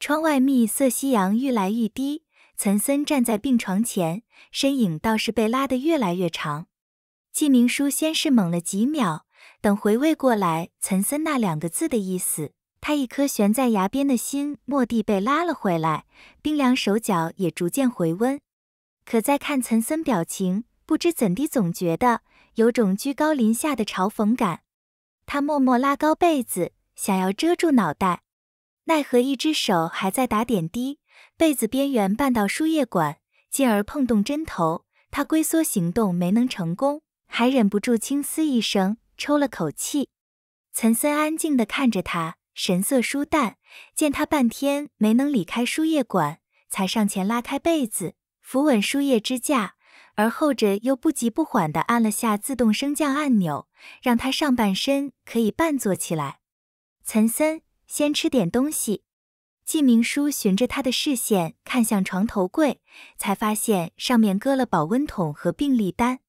窗外密色，夕阳愈来愈低。岑森站在病床前，身影倒是被拉得越来越长。季明书先是懵了几秒，等回味过来岑森那两个字的意思，他一颗悬在崖边的心蓦地被拉了回来，冰凉手脚也逐渐回温。可再看岑森表情，不知怎地总觉得有种居高临下的嘲讽感。他默默拉高被子，想要遮住脑袋。奈何一只手还在打点滴，被子边缘绊到输液管，进而碰动针头。他龟缩行动没能成功，还忍不住轻嘶一声，抽了口气。岑森安静地看着他，神色疏淡。见他半天没能理开输液管，才上前拉开被子，扶稳输液支架，而后者又不急不缓地按了下自动升降按钮，让他上半身可以半坐起来。岑森。先吃点东西。纪明书循着他的视线看向床头柜，才发现上面搁了保温桶和病历单。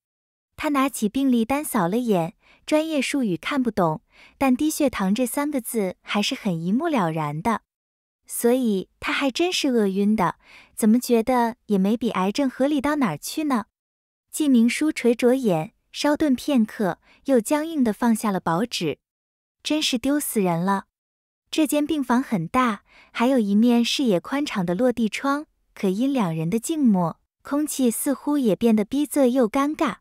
他拿起病历单扫了眼，专业术语看不懂，但低血糖这三个字还是很一目了然的。所以他还真是饿晕的，怎么觉得也没比癌症合理到哪儿去呢？纪明书垂着眼，稍顿片刻，又僵硬的放下了薄纸，真是丢死人了。这间病房很大，还有一面视野宽敞的落地窗。可因两人的静默，空气似乎也变得逼仄又尴尬。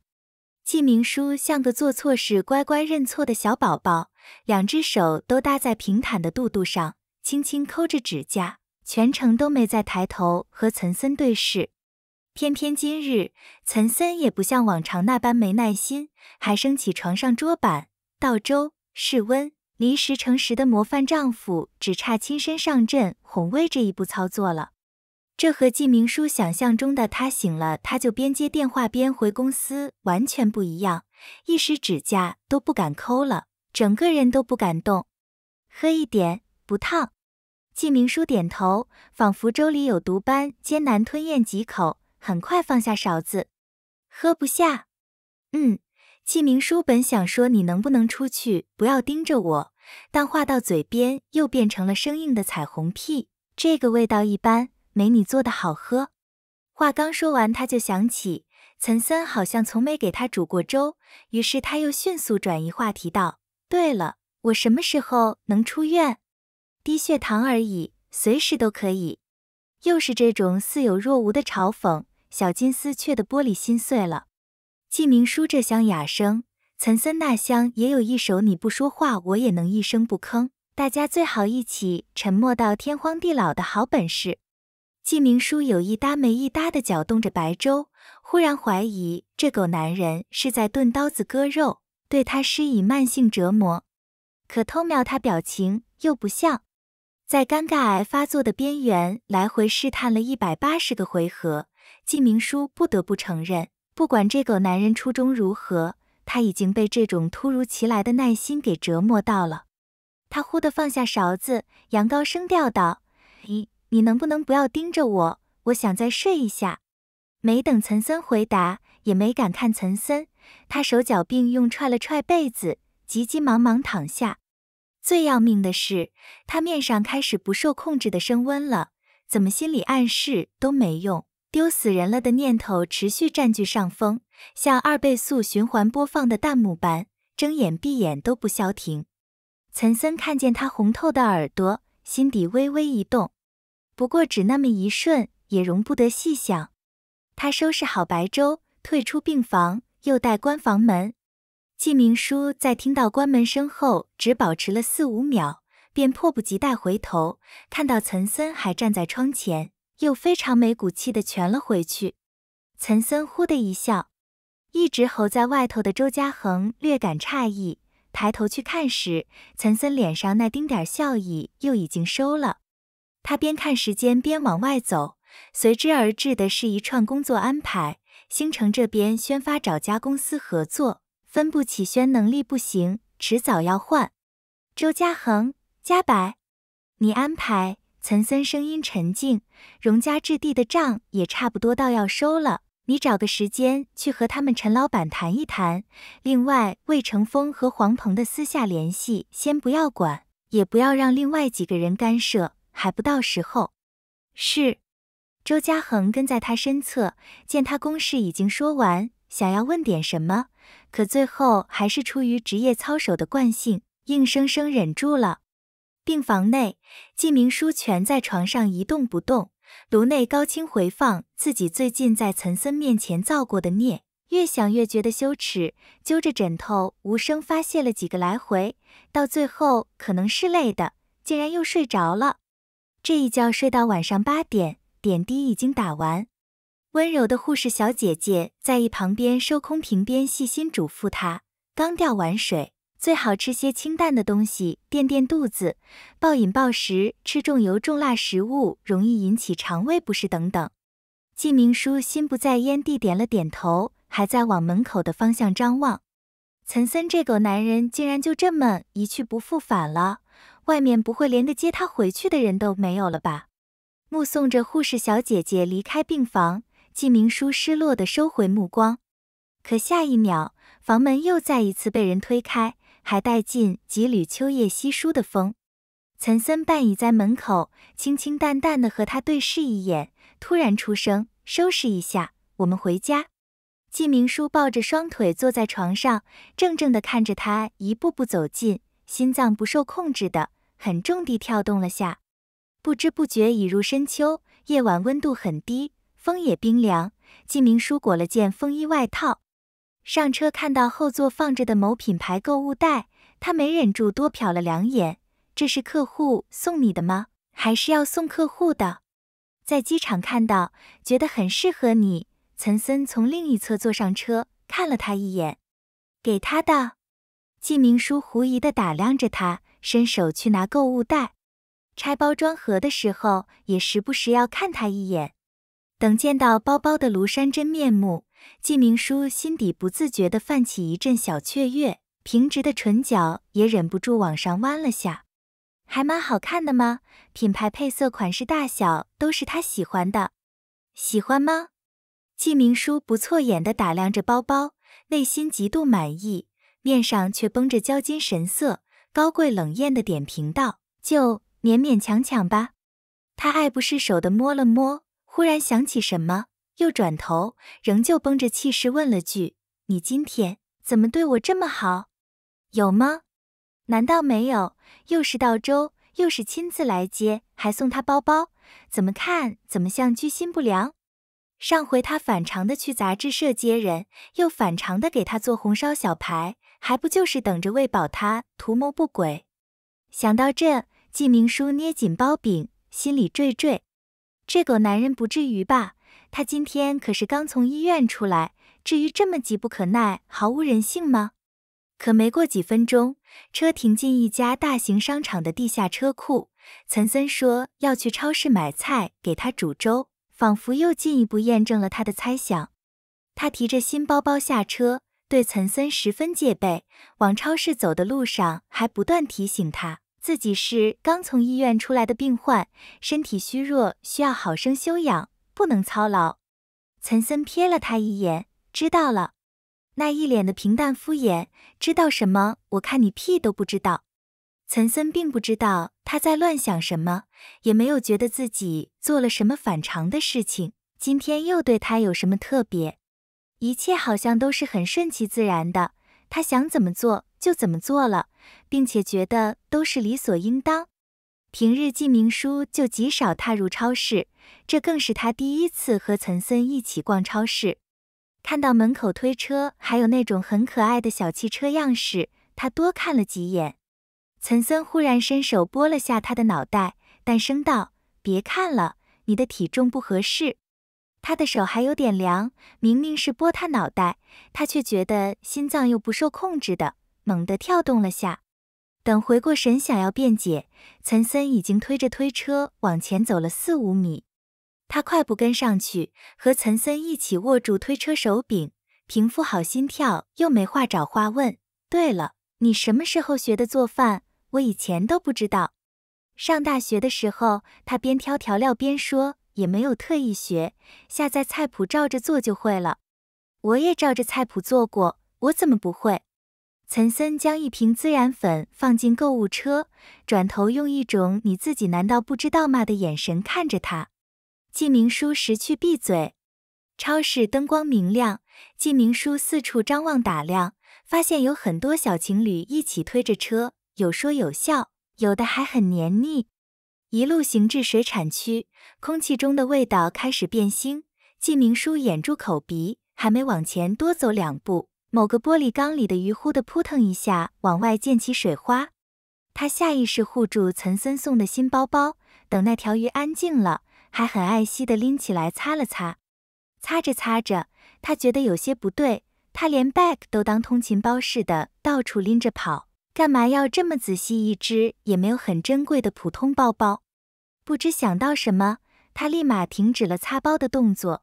纪明书像个做错事乖乖认错的小宝宝，两只手都搭在平坦的肚肚上，轻轻抠着指甲，全程都没再抬头和岑森对视。偏偏今日，岑森也不像往常那般没耐心，还升起床上桌板，倒粥，试温。离十成十的模范丈夫只差亲身上阵哄胃这一步操作了，这和纪明书想象中的他醒了他就边接电话边回公司完全不一样，一时指甲都不敢抠了，整个人都不敢动。喝一点，不烫。纪明书点头，仿佛粥里有毒般艰难吞咽几口，很快放下勺子，喝不下。嗯，纪明书本想说你能不能出去，不要盯着我。但话到嘴边又变成了生硬的彩虹屁，这个味道一般，没你做的好喝。话刚说完，他就想起岑森好像从没给他煮过粥，于是他又迅速转移话题道：“对了，我什么时候能出院？低血糖而已，随时都可以。”又是这种似有若无的嘲讽，小金丝雀的玻璃心碎了。纪明舒这厢哑声。岑森那乡也有一首你不说话，我也能一声不吭。大家最好一起沉默到天荒地老的好本事。纪明书有一搭没一搭地搅动着白粥，忽然怀疑这狗男人是在钝刀子割肉，对他施以慢性折磨。可偷瞄他表情又不像，在尴尬癌发作的边缘来回试探了一百八十个回合，纪明书不得不承认，不管这狗男人初衷如何。他已经被这种突如其来的耐心给折磨到了，他忽地放下勺子，扬高声调道：“你，你能不能不要盯着我？我想再睡一下。”没等岑森回答，也没敢看岑森，他手脚并用踹了踹被子，急急忙忙躺下。最要命的是，他面上开始不受控制的升温了，怎么心里暗示都没用。丢死人了的念头持续占据上风，像二倍速循环播放的弹幕般，睁眼闭眼都不消停。岑森看见他红透的耳朵，心底微微一动，不过只那么一瞬，也容不得细想。他收拾好白粥，退出病房，又待关房门。纪明书在听到关门声后，只保持了四五秒，便迫不及待回头，看到岑森还站在窗前。又非常没骨气的蜷了回去。岑森忽的一笑，一直候在外头的周家恒略感诧异，抬头去看时，岑森脸上那丁点笑意又已经收了。他边看时间边往外走，随之而至的是一串工作安排：星城这边宣发找家公司合作，分部起宣能力不行，迟早要换。周家恒、家柏，你安排。岑森声音沉静，荣家置地的账也差不多到要收了，你找个时间去和他们陈老板谈一谈。另外，魏成峰和黄鹏的私下联系先不要管，也不要让另外几个人干涉，还不到时候。是。周嘉恒跟在他身侧，见他公事已经说完，想要问点什么，可最后还是出于职业操守的惯性，硬生生忍住了。病房内，纪明书蜷在床上一动不动，颅内高清回放自己最近在岑森面前造过的孽，越想越觉得羞耻，揪着枕头无声发泄了几个来回，到最后可能是累的，竟然又睡着了。这一觉睡到晚上八点，点滴已经打完，温柔的护士小姐姐在一旁边收空瓶，边细心嘱咐他刚吊完水。最好吃些清淡的东西垫垫肚子，暴饮暴食吃重油重辣食物容易引起肠胃不适等等。纪明书心不在焉地点了点头，还在往门口的方向张望。岑森这狗男人竟然就这么一去不复返了，外面不会连个接他回去的人都没有了吧？目送着护士小姐姐离开病房，纪明书失落的收回目光。可下一秒，房门又再一次被人推开。还带进几缕秋叶稀疏的风，岑森半倚在门口，清清淡淡的和他对视一眼，突然出声：“收拾一下，我们回家。”季明书抱着双腿坐在床上，怔怔地看着他一步步走近，心脏不受控制的很重地跳动了下。不知不觉已入深秋，夜晚温度很低，风也冰凉。季明书裹了件风衣外套。上车看到后座放着的某品牌购物袋，他没忍住多瞟了两眼。这是客户送你的吗？还是要送客户的？在机场看到，觉得很适合你。岑森从另一侧坐上车，看了他一眼。给他的。纪明书狐疑地打量着他，伸手去拿购物袋。拆包装盒的时候，也时不时要看他一眼。等见到包包的庐山真面目，纪明书心底不自觉地泛起一阵小雀跃，平直的唇角也忍不住往上弯了下，还蛮好看的嘛，品牌、配色、款式、大小都是他喜欢的，喜欢吗？纪明书不错眼的打量着包包，内心极度满意，面上却绷着焦金神色，高贵冷艳的点评道：“就勉勉强强吧。”他爱不释手的摸了摸。忽然想起什么，又转头，仍旧绷着气势问了句：“你今天怎么对我这么好？有吗？难道没有？又是倒粥，又是亲自来接，还送他包包，怎么看怎么像居心不良。上回他反常的去杂志社接人，又反常的给他做红烧小排，还不就是等着喂饱他，图谋不轨？想到这，纪明书捏紧包饼，心里惴惴。”这狗男人不至于吧？他今天可是刚从医院出来，至于这么急不可耐，毫无人性吗？可没过几分钟，车停进一家大型商场的地下车库，岑森说要去超市买菜给他煮粥，仿佛又进一步验证了他的猜想。他提着新包包下车，对岑森十分戒备，往超市走的路上还不断提醒他。自己是刚从医院出来的病患，身体虚弱，需要好生休养，不能操劳。岑森瞥了他一眼，知道了，那一脸的平淡敷衍。知道什么？我看你屁都不知道。岑森并不知道他在乱想什么，也没有觉得自己做了什么反常的事情。今天又对他有什么特别？一切好像都是很顺其自然的，他想怎么做？就怎么做了，并且觉得都是理所应当。平日纪明书就极少踏入超市，这更是他第一次和岑森一起逛超市。看到门口推车还有那种很可爱的小汽车样式，他多看了几眼。岑森忽然伸手拨了下他的脑袋，但声道：“别看了，你的体重不合适。”他的手还有点凉，明明是拨他脑袋，他却觉得心脏又不受控制的。猛地跳动了下，等回过神，想要辩解，岑森已经推着推车往前走了四五米。他快步跟上去，和岑森一起握住推车手柄，平复好心跳，又没话找话问：“对了，你什么时候学的做饭？我以前都不知道。”上大学的时候，他边挑调料边说：“也没有特意学，下载菜谱照着做就会了。”“我也照着菜谱做过，我怎么不会？”岑森将一瓶孜然粉放进购物车，转头用一种“你自己难道不知道吗”的眼神看着他。季明书识趣闭嘴。超市灯光明亮，纪明书四处张望打量，发现有很多小情侣一起推着车，有说有笑，有的还很黏腻。一路行至水产区，空气中的味道开始变腥。纪明书掩住口鼻，还没往前多走两步。某个玻璃缸里的鱼忽地扑腾一下，往外溅起水花。他下意识护住岑森送的新包包，等那条鱼安静了，还很爱惜地拎起来擦了擦。擦着擦着，他觉得有些不对。他连 bag 都当通勤包似的到处拎着跑，干嘛要这么仔细？一只也没有很珍贵的普通包包。不知想到什么，他立马停止了擦包的动作。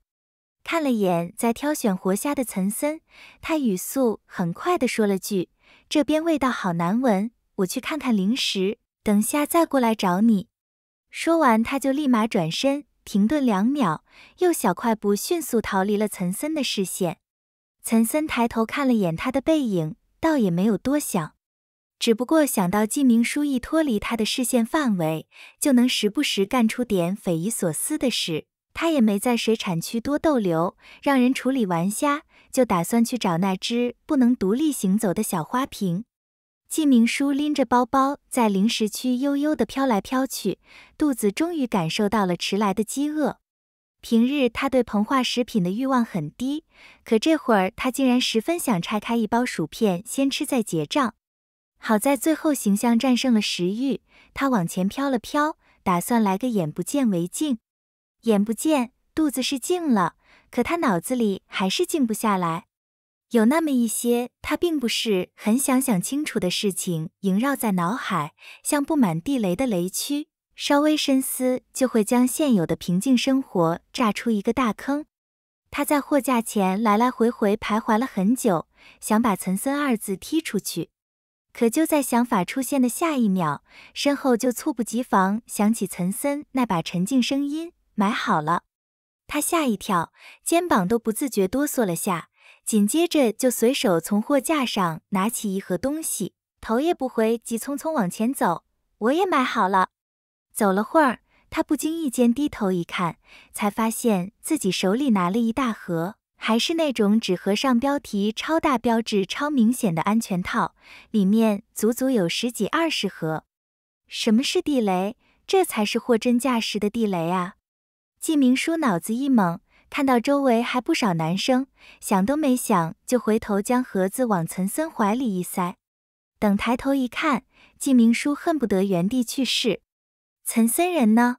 看了眼在挑选活虾的岑森，他语速很快地说了句：“这边味道好难闻，我去看看零食，等下再过来找你。”说完，他就立马转身，停顿两秒，又小快步迅速逃离了岑森的视线。岑森抬头看了眼他的背影，倒也没有多想，只不过想到纪明书一脱离他的视线范围，就能时不时干出点匪夷所思的事。他也没在水产区多逗留，让人处理完虾，就打算去找那只不能独立行走的小花瓶。季明书拎着包包在零食区悠悠地飘来飘去，肚子终于感受到了迟来的饥饿。平日他对膨化食品的欲望很低，可这会儿他竟然十分想拆开一包薯片先吃再结账。好在最后形象战胜了食欲，他往前飘了飘，打算来个眼不见为净。眼不见，肚子是静了，可他脑子里还是静不下来。有那么一些他并不是很想想清楚的事情萦绕在脑海，像布满地雷的雷区，稍微深思就会将现有的平静生活炸出一个大坑。他在货架前来来回回徘徊了很久，想把岑森二字踢出去，可就在想法出现的下一秒，身后就猝不及防响起岑森那把沉静声音。买好了，他吓一跳，肩膀都不自觉哆嗦了下，紧接着就随手从货架上拿起一盒东西，头也不回，急匆匆往前走。我也买好了。走了会儿，他不经意间低头一看，才发现自己手里拿了一大盒，还是那种纸盒上标题超大、标志超明显的安全套，里面足足有十几二十盒。什么是地雷？这才是货真价实的地雷啊！纪明书脑子一猛，看到周围还不少男生，想都没想就回头将盒子往岑森怀里一塞。等抬头一看，纪明书恨不得原地去世。岑森人呢？